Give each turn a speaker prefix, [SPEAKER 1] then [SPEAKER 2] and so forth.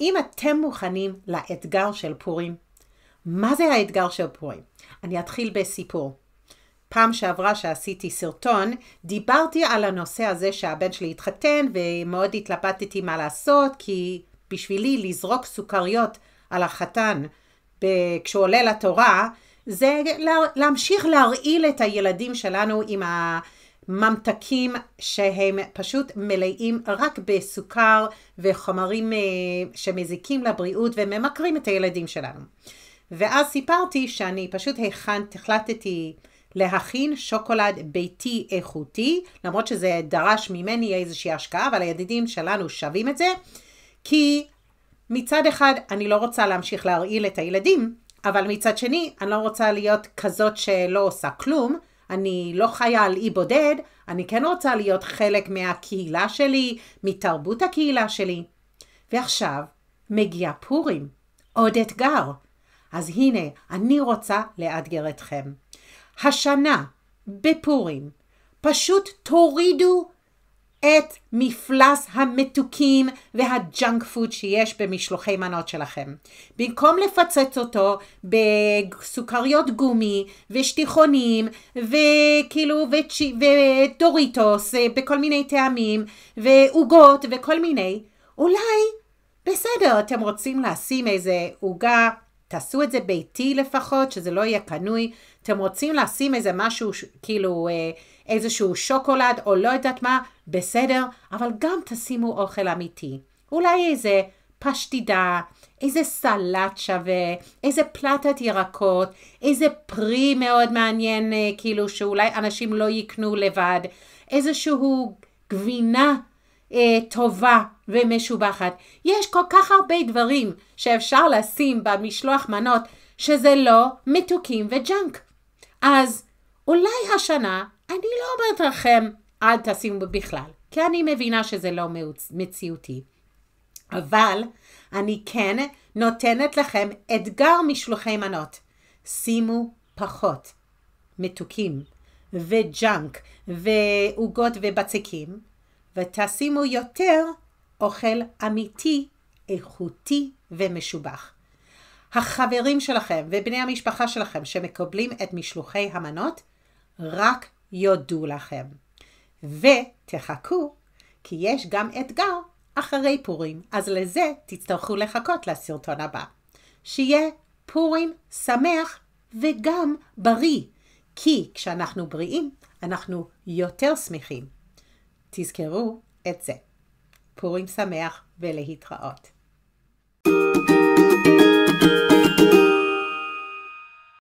[SPEAKER 1] האם אתם מוכנים לאתגר של פורים? מה זה האתגר של פורים? אני אתחיל בסיפור. פעם שעברה שעשיתי סרטון, דיברתי על הנושא הזה שהבן שלי התחתן ומאוד התלבטתי מה לעשות, כי בשבילי לזרוק סוכריות על החתן כשהוא עולה לתורה, זה להמשיך להרעיל את הילדים שלנו עם ה... ממתקים שהם פשוט מלאים רק בסוכר וחומרים אה, שמזיקים לבריאות וממכרים את הילדים שלנו. ואז סיפרתי שאני פשוט הכנת, החלטתי להכין שוקולד ביתי איכותי, למרות שזה דרש ממני איזושהי השקעה, אבל הידידים שלנו שווים את זה, כי מצד אחד אני לא רוצה להמשיך להרעיל את הילדים, אבל מצד שני אני לא רוצה להיות כזאת שלא עושה כלום, אני לא חיה על אי בודד, אני כן רוצה להיות חלק מהקהילה שלי, מתרבות הקהילה שלי. ועכשיו מגיע פורים, עוד אתגר. אז הנה, אני רוצה לאתגר אתכם. השנה, בפורים, פשוט תורידו את מפלס המתוקים והג'אנק פוד שיש במשלוחי מנות שלכם. במקום לפצץ אותו בסוכריות גומי ושטיחונים וכאילו וצ'י, ודוריטוס אה, בכל מיני טעמים ועוגות וכל מיני, אולי בסדר, אתם רוצים לשים איזה עוגה תעשו את זה ביתי לפחות, שזה לא יהיה קנוי. אתם רוצים לשים איזה משהו, כאילו אה, איזשהו שוקולד או לא יודעת מה, בסדר, אבל גם תשימו אוכל אמיתי. אולי איזה פשטידה, איזה סלט שווה, איזה פלטת ירקות, איזה פרי מאוד מעניין, אה, כאילו שאולי אנשים לא יקנו לבד, איזשהו גבינה אה, טובה ומשובחת. יש כל כך הרבה דברים שאפשר לשים במשלוח מנות שזה לא מתוקים וג'אנק. אז אולי השנה אני לא אומרת לכם אל תשימו בכלל, כי אני מבינה שזה לא מציאותי. אבל אני כן נותנת לכם אתגר משלוחי מנות. שימו פחות מתוקים וג'אנק ועוגות ובצקים ותשימו יותר אוכל אמיתי, איכותי ומשובח. החברים שלכם ובני המשפחה שלכם שמקבלים את משלוחי המנות, רק יודו לכם. ותחכו, כי יש גם אתגר אחרי פורים, אז לזה תצטרכו לחכות לסרטון הבא. שיהיה פורים שמח וגם בריא, כי כשאנחנו בריאים, אנחנו יותר שמחים. תזכרו את זה. פורים שמח ולהתראות. thank you